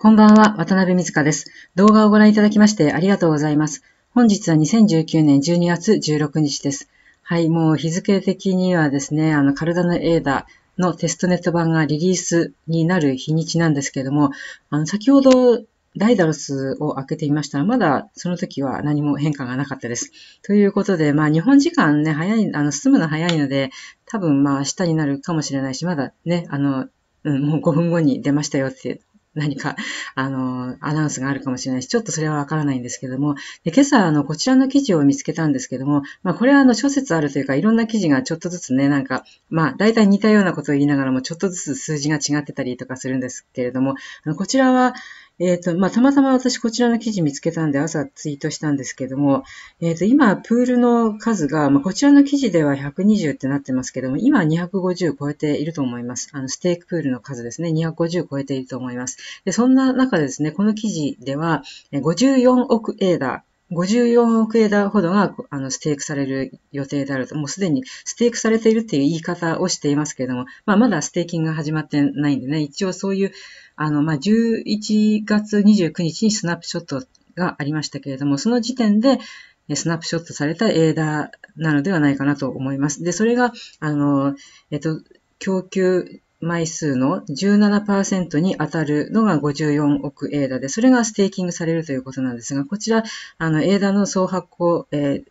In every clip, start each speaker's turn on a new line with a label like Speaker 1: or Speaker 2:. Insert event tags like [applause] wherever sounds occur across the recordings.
Speaker 1: こんばんは、渡辺美塚です。動画をご覧いただきましてありがとうございます。本日は2019年12月16日です。はい、もう日付的にはですね、あの、体のエーダのテストネット版がリリースになる日にちなんですけれども、あの、先ほどダイダロスを開けていましたら、まだその時は何も変化がなかったです。ということで、まあ日本時間ね、早い、あの、進むの早いので、多分まあ明日になるかもしれないし、まだね、あの、うん、もう5分後に出ましたよって何か、あの、アナウンスがあるかもしれないし、ちょっとそれはわからないんですけども、で今朝、あの、こちらの記事を見つけたんですけども、まあ、これは、あの、諸説あるというか、いろんな記事がちょっとずつね、なんか、まあ、大体似たようなことを言いながらも、ちょっとずつ数字が違ってたりとかするんですけれども、あのこちらは、えっ、ー、と、まあ、たまたま私こちらの記事見つけたんで朝ツイートしたんですけども、えっ、ー、と、今、プールの数が、まあ、こちらの記事では120ってなってますけども、今250超えていると思います。あの、ステークプールの数ですね、250超えていると思います。で、そんな中ですね、この記事では、54億エーダ54億枝ほどがあのステークされる予定であると、もうすでにステークされているっていう言い方をしていますけれども、まあ、まだステーキングが始まってないんでね、一応そういう、あの、まあ、11月29日にスナップショットがありましたけれども、その時点でスナップショットされた枝なのではないかなと思います。で、それが、あの、えっと、供給枚数の17%に当たるのが54億エーダで、それがステーキングされるということなんですが、こちら、あの、エーダの総発行、えー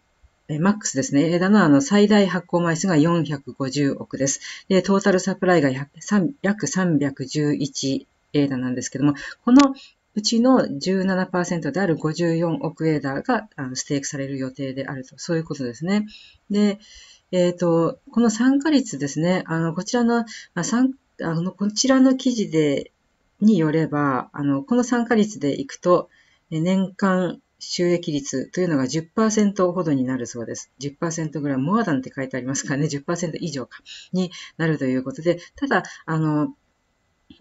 Speaker 1: マックスですね。枝のあの最大発行枚数が450億です。で、トータルサプライが約311枝なんですけども、このうちの17%である54億エーダーがステークされる予定であると、そういうことですね。で、えっ、ー、と、この参加率ですね、あの、こちらの、あ参あのこちらの記事で、によれば、あの、この参加率でいくと、年間収益率というのが10%ほどになるそうです。10%ぐらい、モアダンって書いてありますからね、10%以上か、になるということで、ただ、あの、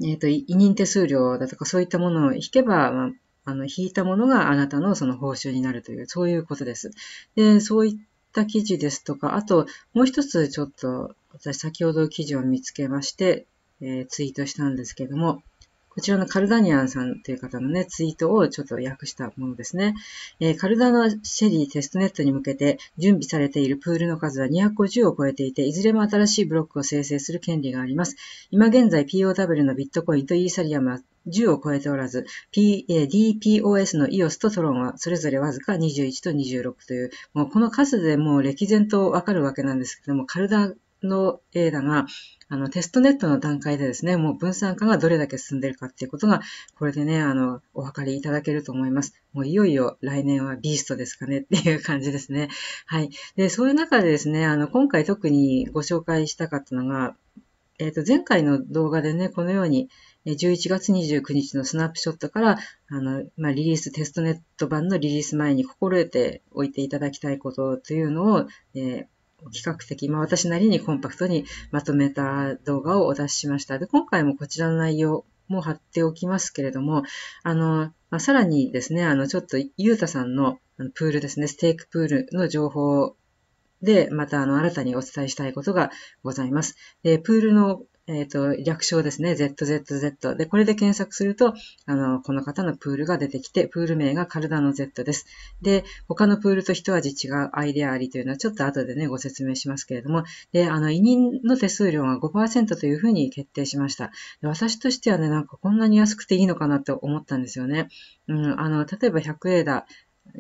Speaker 1: えっ、ー、と、委任手数料だとかそういったものを引けば、あ、の、引いたものがあなたのその報酬になるという、そういうことです。で、そういっった記事ですとか、あともう一つちょっと私先ほど記事を見つけまして、えー、ツイートしたんですけども、こちらのカルダニアンさんという方のね、ツイートをちょっと訳したものですね。えー、カルダナシェリーテストネットに向けて準備されているプールの数は250を超えていて、いずれも新しいブロックを生成する権利があります。今現在 POW のビットコインとイーサリアムは10を超えておらず、P、DPOS の EOS とトロンはそれぞれわずか21と26という、もうこの数でもう歴然とわかるわけなんですけども、カルダの例だが、あの、テストネットの段階でですね、もう分散化がどれだけ進んでるかっていうことが、これでね、あの、お分かりいただけると思います。もういよいよ来年はビーストですかねっていう感じですね。はい。で、そういう中でですね、あの、今回特にご紹介したかったのが、えっ、ー、と、前回の動画でね、このように、11月29日のスナップショットから、あの、まあ、リリース、テストネット版のリリース前に心得ておいていただきたいことというのを、えー比較的、まあ、私なりにコンパクトにまとめた動画をお出ししました。で、今回もこちらの内容も貼っておきますけれども、あの、まあ、さらにですね、あの、ちょっとゆうたさんのプールですね、ステークプールの情報で、またあの新たにお伝えしたいことがございます。で、プールのえっ、ー、と、略称ですね。ZZZ。で、これで検索すると、あの、この方のプールが出てきて、プール名がカルダの Z です。で、他のプールと一味違うアイデアありというのは、ちょっと後でね、ご説明しますけれども、で、あの、委任の手数料が5%というふうに決定しました。私としてはね、なんかこんなに安くていいのかなと思ったんですよね。うん、あの、例えば100エーダ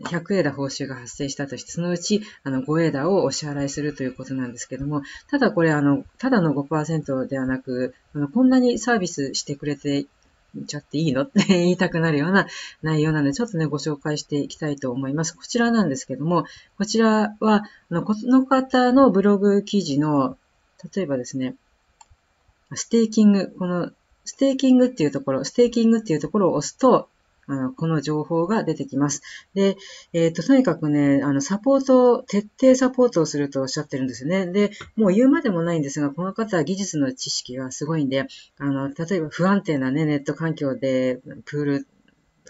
Speaker 1: 100エダ報酬が発生したとして、そのうちあの5エダをお支払いするということなんですけども、ただこれ、あのただの5%ではなく、あのこんなにサービスしてくれてちゃっていいの [laughs] って言いたくなるような内容なので、ちょっとね、ご紹介していきたいと思います。こちらなんですけども、こちらは、あのこの方のブログ記事の、例えばですね、ステーキング、このステーキングっていうところ、ステーキングっていうところを押すと、あのこの情報が出てきます。で、えっ、ー、と、とにかくね、あの、サポート、徹底サポートをするとおっしゃってるんですよね。で、もう言うまでもないんですが、この方は技術の知識がすごいんで、あの、例えば不安定なね、ネット環境で、プール、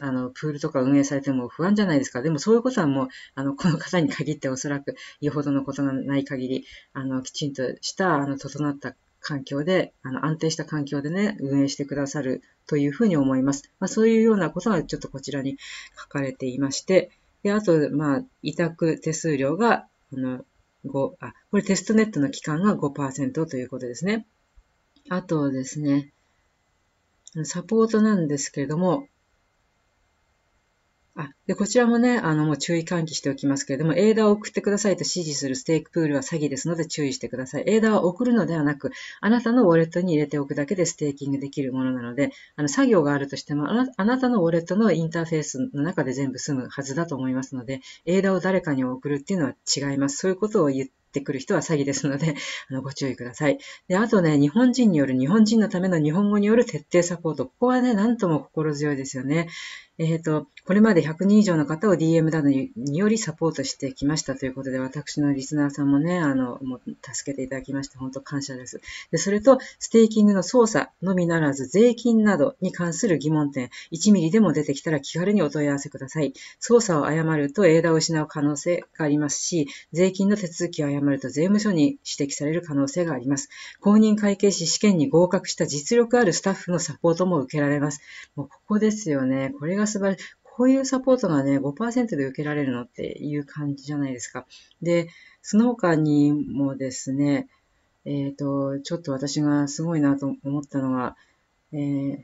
Speaker 1: あの、プールとか運営されても不安じゃないですか。でもそういうことはもう、あの、この方に限っておそらく、よほどのことがない限り、あの、きちんとした、あの、整った環境で、あの安定した環境でね、運営してくださるというふうに思います。まあ、そういうようなことがちょっとこちらに書かれていまして、で、あと、まあ、委託手数料が、あの、5、あ、これテストネットの期間が5%ということですね。あとですね、サポートなんですけれども、あでこちらもね、あのもう注意喚起しておきますけれども、エーダーを送ってくださいと指示するステークプールは詐欺ですので注意してください。エーダーは送るのではなく、あなたのウォレットに入れておくだけでステーキングできるものなので、あの作業があるとしてもあな、たのウォレットのインターフェースの中で全部済むはずだと思いますので、エーダーを誰かに送るっていうのは違います。そういうことを言ってってくる人は詐欺ですので、[laughs] あのご注意ください。で、あとね、日本人による日本人のための日本語による徹底サポート。ここはね、なんとも心強いですよね。えっ、ー、と、これまで100人以上の方を DM などによりサポートしてきましたということで、私のリスナーさんもね、あの、もう助けていただきまして、本当感謝です。で、それと、ステーキングの操作のみならず、税金などに関する疑問点、1ミリでも出てきたら気軽にお問い合わせください。操作を誤ると、エーダを失う可能性がありますし、税金の手続きを誤まると税務署に指摘される可能性があります。公認会計士試験に合格した実力あるスタッフのサポートも受けられます。もうここですよね。これが素晴らしい。こういうサポートがね、5%で受けられるのっていう感じじゃないですか。で、その他にもですね、えっ、ー、と、ちょっと私がすごいなと思ったのは、えー、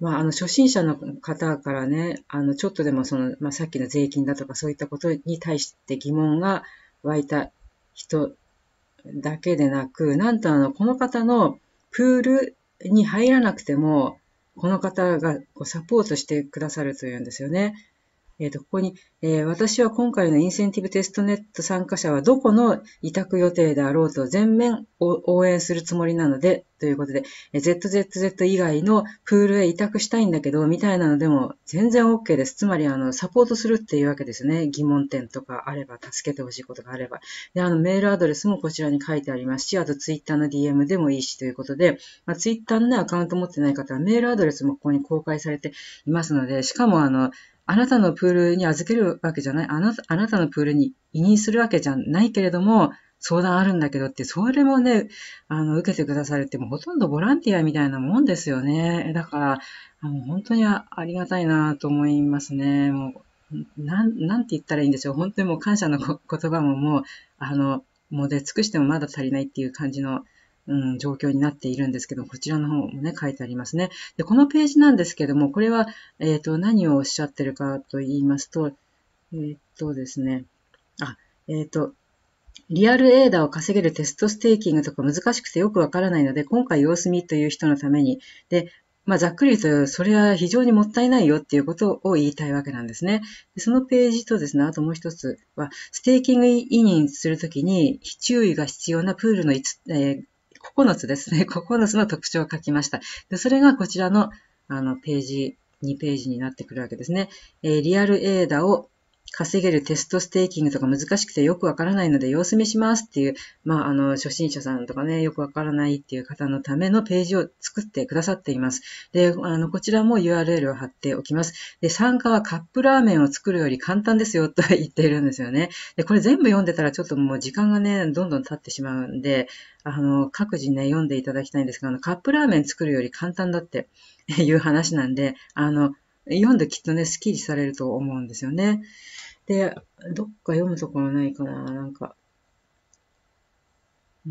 Speaker 1: まあ、あの、初心者の方からね、あの、ちょっとでもその、まあ、さっきの税金だとかそういったことに対して疑問が湧いた人だけでなく、なんとあの、この方のプールに入らなくても、この方がこうサポートしてくださるというんですよね。えっ、ー、と、ここに、えー、私は今回のインセンティブテストネット参加者はどこの委託予定であろうと全面応援するつもりなので、ということで、えー、ZZZ 以外のプールへ委託したいんだけど、みたいなのでも全然 OK です。つまり、あの、サポートするっていうわけですね。疑問点とかあれば、助けてほしいことがあれば。で、あの、メールアドレスもこちらに書いてありますし、あと Twitter の DM でもいいしということで、まあ、Twitter の、アカウント持ってない方はメールアドレスもここに公開されていますので、しかも、あの、あなたのプールに預けるわけじゃない、あなたあなたのプールに委任するわけじゃないけれども、相談あるんだけどって、それもね、あの、受けてくださるって、もうほとんどボランティアみたいなもんですよね。だから、あの本当にありがたいなと思いますね。もう、なん、なんて言ったらいいんでしょう。本当にもう感謝の言葉ももう、あの、もうで尽くしてもまだ足りないっていう感じのうん、状況になっているんですけど、こちらの方もね、書いてありますね。で、このページなんですけども、これは、えっ、ー、と、何をおっしゃってるかと言いますと、えっ、ー、とですね、あ、えっ、ー、と、リアルエーダーを稼げるテストステーキングとか難しくてよくわからないので、今回様子見という人のために、で、まあ、ざっくり言うと、それは非常にもったいないよっていうことを言いたいわけなんですね。そのページとですね、あともう一つは、ステーキング委任するときに注意が必要なプールの5つ、えー9つですね。9 [laughs] つの特徴を書きました。でそれがこちらのあのページ、2ページになってくるわけですね。えー、リアルエーダを稼げるテストステーキングとか難しくてよくわからないので様子見しますっていう、まあ、あの、初心者さんとかね、よくわからないっていう方のためのページを作ってくださっています。で、あの、こちらも URL を貼っておきます。で、参加はカップラーメンを作るより簡単ですよと言っているんですよね。で、これ全部読んでたらちょっともう時間がね、どんどん経ってしまうんで、あの、各自ね、読んでいただきたいんですが、あの、カップラーメン作るより簡単だっていう話なんで、あの、読んできっとね、スッキリされると思うんですよね。で、どっか読むところないかな、なんか。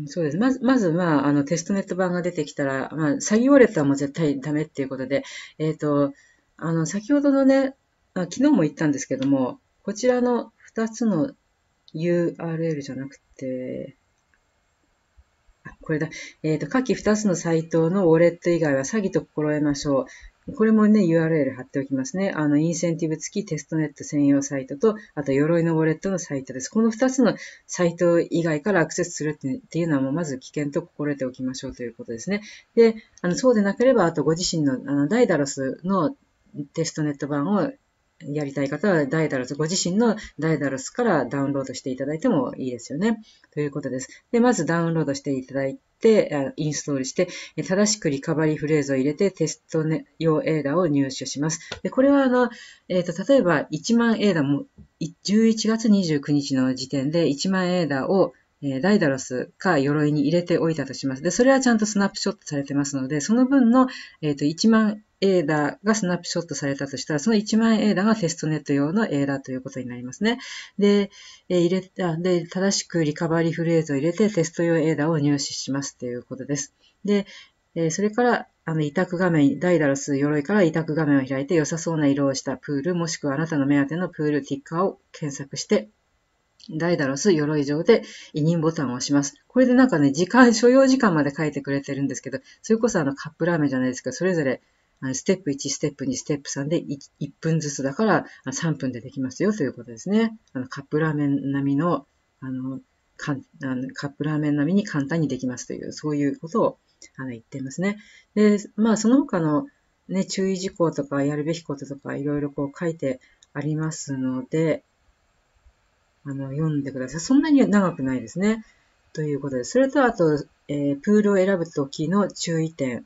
Speaker 1: そうです。まず、まず、まあ、あの、テストネット版が出てきたら、まあ、詐欺ウォレットはもう絶対ダメっていうことで、えっ、ー、と、あの、先ほどのね、あ昨日も言ったんですけども、こちらの2つの URL じゃなくて、これだ。えっ、ー、と、下記2つのサイトのウォレット以外は詐欺と心得ましょう。これもね、URL 貼っておきますね。あの、インセンティブ付きテストネット専用サイトと、あと、鎧のウォレットのサイトです。この2つのサイト以外からアクセスするっていうのは、もうまず危険と心得ておきましょうということですね。で、あの、そうでなければ、あと、ご自身の、あの、ダイダロスのテストネット版をやりたい方はダイダロス、ご自身のダイダロスからダウンロードしていただいてもいいですよね。ということです。で、まずダウンロードしていただいて、インストールして、正しくリカバリーフレーズを入れてテスト用エーダを入手します。で、これはあの、えっ、ー、と、例えば1万エーダも、11月29日の時点で1万エーダをえー、ダイダロスか鎧に入れておいたとします。で、それはちゃんとスナップショットされてますので、その分の、えーと、1万エーダーがスナップショットされたとしたら、その1万エーダーがテストネット用のエーダーということになりますね。で、えー、入れた、で、正しくリカバリーフレーズを入れてテスト用エーダーを入手しますということです。で、えー、それから、あの、委託画面、ダイダロス鎧から委託画面を開いて良さそうな色をしたプール、もしくはあなたの目当てのプールティッカーを検索してダイダロス鎧状で委任ボタンを押します。これでなんかね、時間、所要時間まで書いてくれてるんですけど、それこそあのカップラーメンじゃないですけど、それぞれステップ1、ステップ2、ステップ3で 1, 1分ずつだから3分でできますよということですね。あのカップラーメン並みの、あの、かあのカップラーメン並みに簡単にできますという、そういうことをあの言っていますね。で、まあその他のね、注意事項とかやるべきこととかいろいろこう書いてありますので、あの、読んでください。そんなに長くないですね。ということでそれと、あと、えー、プールを選ぶときの注意点。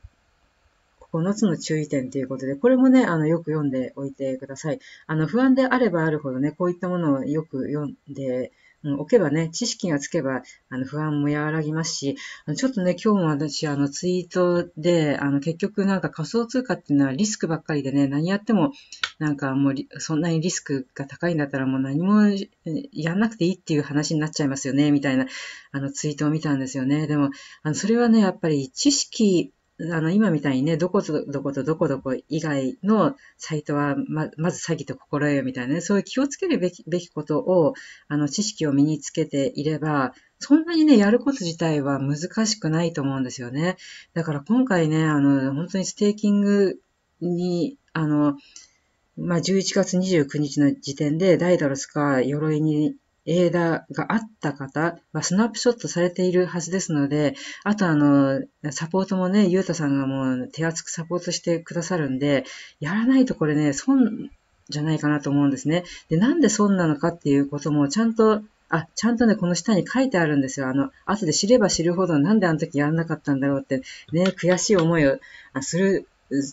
Speaker 1: 9つの注意点ということで、これもね、あの、よく読んでおいてください。あの、不安であればあるほどね、こういったものをよく読んでうん、置けばね、知識がつけば、あの、不安も和らぎますし、ちょっとね、今日も私、あの、ツイートで、あの、結局なんか仮想通貨っていうのはリスクばっかりでね、何やっても、なんかもう、そんなにリスクが高いんだったらもう何もやんなくていいっていう話になっちゃいますよね、みたいな、あの、ツイートを見たんですよね。でも、あの、それはね、やっぱり知識あの、今みたいにね、どことどことどこどこ以外のサイトはま、まず詐欺と心得よみたいなね、そういう気をつけるべきべきことを、あの、知識を身につけていれば、そんなにね、やること自体は難しくないと思うんですよね。だから今回ね、あの、本当にステーキングに、あの、まあ、11月29日の時点で、ダイダロスか鎧に映画があった方はスナップショットされているはずですので、あとあの、サポートもね、ゆうたさんがもう手厚くサポートしてくださるんで、やらないとこれね、損じゃないかなと思うんですね。で、なんで損なのかっていうこともちゃんとあ、ちゃんとね、この下に書いてあるんですよ。あの、後で知れば知るほど、なんであの時やらなかったんだろうって、ね、悔しい思いをする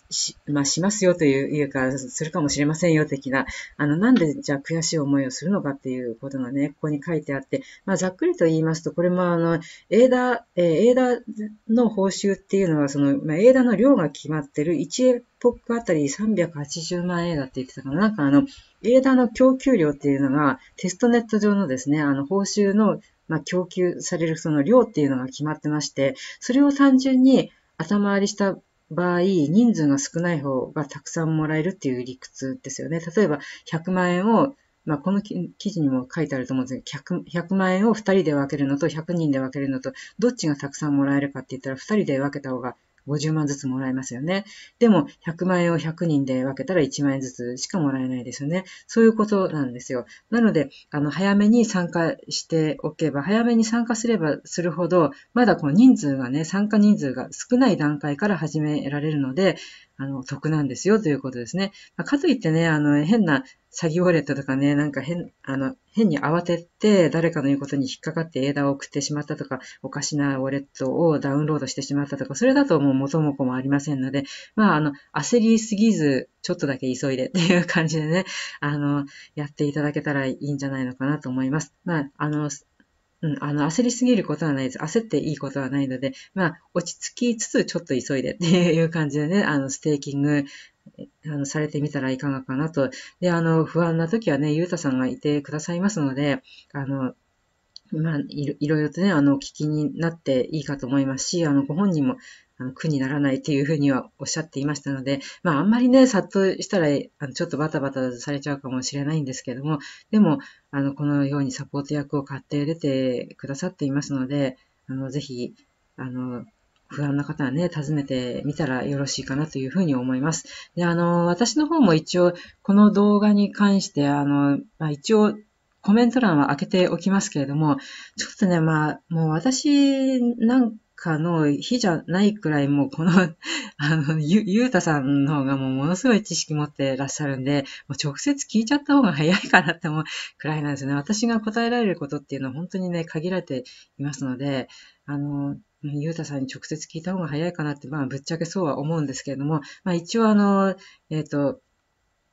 Speaker 1: し、まあ、しますよといういうか、するかもしれませんよ的な、あの、なんでじゃあ悔しい思いをするのかっていうことがね、ここに書いてあって、まあ、ざっくりと言いますと、これもあの、エーダ、えー、エーダの報酬っていうのは、その、まあ、エーダの量が決まってる1エポックあたり380万エーダって言ってたかな、なんかあの、エーダの供給量っていうのが、テストネット上のですね、あの、報酬の、まあ、供給されるその量っていうのが決まってまして、それを単純に頭割りした場合、人数が少ない方がたくさんもらえるっていう理屈ですよね。例えば、100万円を、まあ、この記事にも書いてあると思うんですけど、100, 100万円を2人で分けるのと100人で分けるのと、どっちがたくさんもらえるかって言ったら、2人で分けた方が50万ずつもらえますよね。でも、100万円を100人で分けたら1万円ずつしかもらえないですよね。そういうことなんですよ。なので、あの、早めに参加しておけば、早めに参加すればするほど、まだこの人数がね、参加人数が少ない段階から始められるので、あの、得なんですよということですね。まあ、かといってね、あの、変な詐欺ウォレットとかね、なんか変、あの、変に慌てて誰かの言うことに引っかかって枝を送ってしまったとか、おかしなウォレットをダウンロードしてしまったとか、それだともう元も子もありませんので、まあ、あの、焦りすぎず、ちょっとだけ急いでっていう感じでね、あの、やっていただけたらいいんじゃないのかなと思います。まあ、あの、うん、あの、焦りすぎることはないです。焦っていいことはないので、まあ、落ち着きつつ、ちょっと急いでっていう感じでね、あの、ステーキング、あの、されてみたらいかがかなと。で、あの、不安な時はね、ゆうたさんがいてくださいますので、あの、まあ、いろいろとね、あの、お聞きになっていいかと思いますし、あの、ご本人も、あの、苦にならないというふうにはおっしゃっていましたので、まあ、あんまりね、殺到したら、あの、ちょっとバタバタされちゃうかもしれないんですけども、でも、あの、このようにサポート役を買って出てくださっていますので、あの、ぜひ、あの、不安な方はね、訪ねてみたらよろしいかなというふうに思います。で、あの、私の方も一応、この動画に関して、あの、まあ、一応、コメント欄は開けておきますけれども、ちょっとね、まあ、もう私なんかの日じゃないくらい、もうこの [laughs] あの、ゆ、ゆうたさんの方がもうものすごい知識持ってらっしゃるんで、もう直接聞いちゃった方が早いかなって思うくらいなんですね。私が答えられることっていうのは本当にね、限られていますので、あの、ゆうたさんに直接聞いた方が早いかなって、まあ、ぶっちゃけそうは思うんですけれども、まあ、一応あの、えっ、ー、と、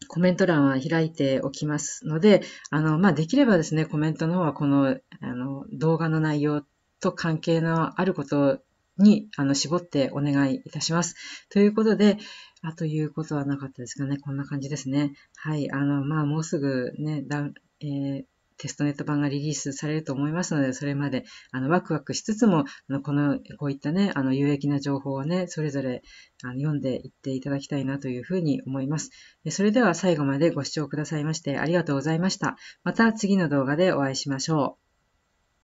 Speaker 1: コメント欄は開いておきますので、あの、まあ、できればですね、コメントの方はこの、あの、動画の内容と関係のあることに、あの、絞ってお願いいたします。ということで、あということはなかったですかね。こんな感じですね。はい。あの、まあ、もうすぐね、だんえーテストネット版がリリースされると思いますので、それまであのワクワクしつつも、あのこのこういったね、あの有益な情報をね、それぞれあの読んでいっていただきたいなというふうに思います。それでは最後までご視聴くださいましてありがとうございました。また次の動画でお会いしましょう。